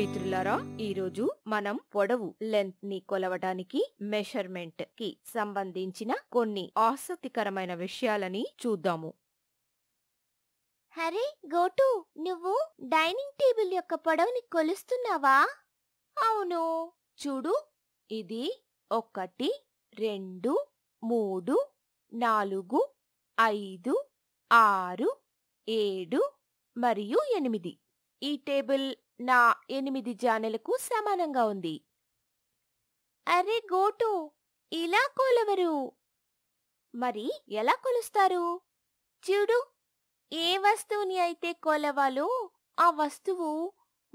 మిత్రులారా ఈ రోజు మనం పొడవు లెంత్ ని కొలవటానికి మెషర్మెంట్ కి సంబంధించిన కొన్ని ఆసక్తికరమైన విషయాలని చూద్దాము హరే గోటు నువ్వు డైనింగ్ టేబుల్ యొక్క పొడవుని కొలుస్తున్నావా అవును చూడు ఇది ఒకటి రెండు మూడు నాలుగు ఐదు ఆరు ఏడు మరియు ఎనిమిది ఈ టేబుల్ నా ఎనిమిది జానెలకు సమానంగా ఉంది అరే గోటు ఇలా కొలవరు మరి ఎలా కొలుస్తారు చూడు ఏ వస్తువుని అయితే కొలవాలో ఆ వస్తువు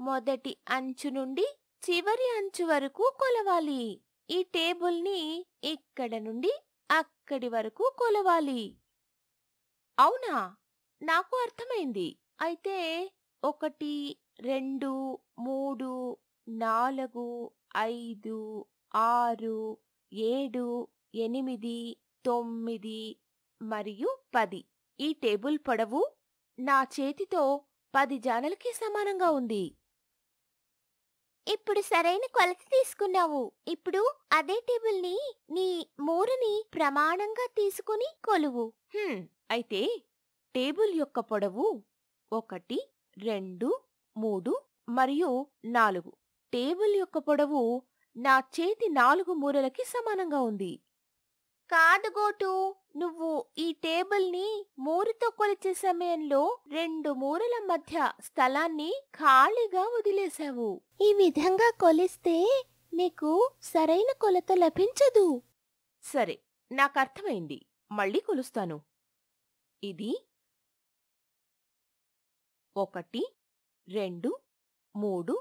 మొదటి అంచు నుండి చివరి అంచు వరకు కొలవాలి ఈ టేబుల్ని ఇక్కడ నుండి అక్కడి వరకు కొలవాలి అవునా నాకు అర్థమైంది అయితే ఒకటి రెండు మూడు నాలుగు ఐదు ఆరు ఏడు ఎనిమిది తొమ్మిది మరియు పది ఈ టేబుల్ పొడవు నా చేతితో పది జానలకి సమానంగా ఉంది ఇప్పుడు సరైన కొలత తీసుకున్నావు ఇప్పుడు అదే టేబుల్ని నీ మూరని ప్రమాణంగా తీసుకుని కొలువు అయితే టేబుల్ యొక్క పొడవు ఒకటి రెండు మూడు మరియు నాలుగు టేబుల్ యొక్క పొడవు నా చేతి నాలుగు మూరలకి సమానంగా ఉంది కాదు గోటు నువ్వు ఈ టేబుల్ని మూరితో కొలిచే సమయంలో రెండు మూరల మధ్య స్థలాన్ని ఖాళీగా వదిలేశావు ఈ విధంగా కొలిస్తే నీకు సరైన కొలత లభించదు సరే నాకు అర్థమైంది మళ్ళీ కొలుస్తాను ఇది ఒకటి రెండు మూడు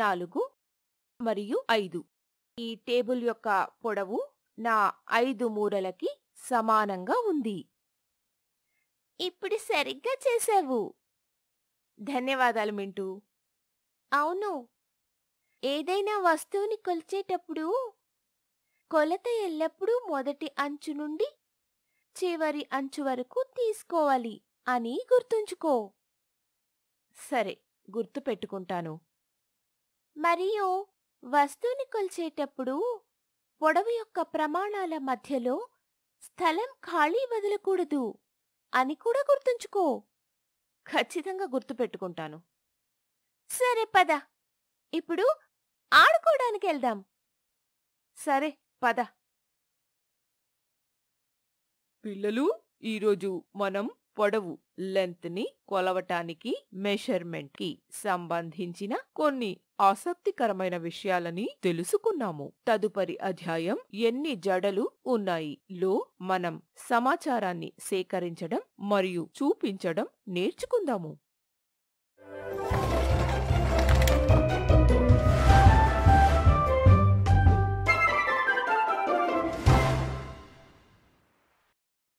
నాలుగు మరియు ఐదు ఈ టేబుల్ యొక్క పొడవు నా ఐదు మూరలకి సమానంగా ఉంది ఇప్పుడు సరిగ్గా చేశావు ధన్యవాదాలు మింటూ అవును ఏదైనా వస్తువుని కొలిచేటప్పుడు కొలత ఎల్లప్పుడూ మొదటి అంచు నుండి చివరి అంచు వరకు తీసుకోవాలి అని గుర్తుంచుకో సరే గుర్తు పెట్టుకుంటాను మరియు వస్తువుని కొలిచేటప్పుడు పొడవు యొక్క ప్రమాణాల మధ్యలో స్థలం ఖాళీ వదలకూడదు అని కూడా గుర్తుంచుకో ఖచ్చితంగా గుర్తుపెట్టుకుంటాను సరే పద ఇప్పుడు ఆడుకోవడానికి వెళ్దాం సరే పద పిల్లలు ఈరోజు మనం పొడవు లెంత్ ని కొలవటానికి మెషర్మెంట్ కి సంబంధించిన కొన్ని ఆసక్తికరమైన విషయాలని తెలుసుకున్నాము తదుపరి అధ్యాయం ఎన్ని జడలు ఉన్నాయి లో మనం సమాచారాన్ని సేకరించడం మరియు చూపించడం నేర్చుకుందాము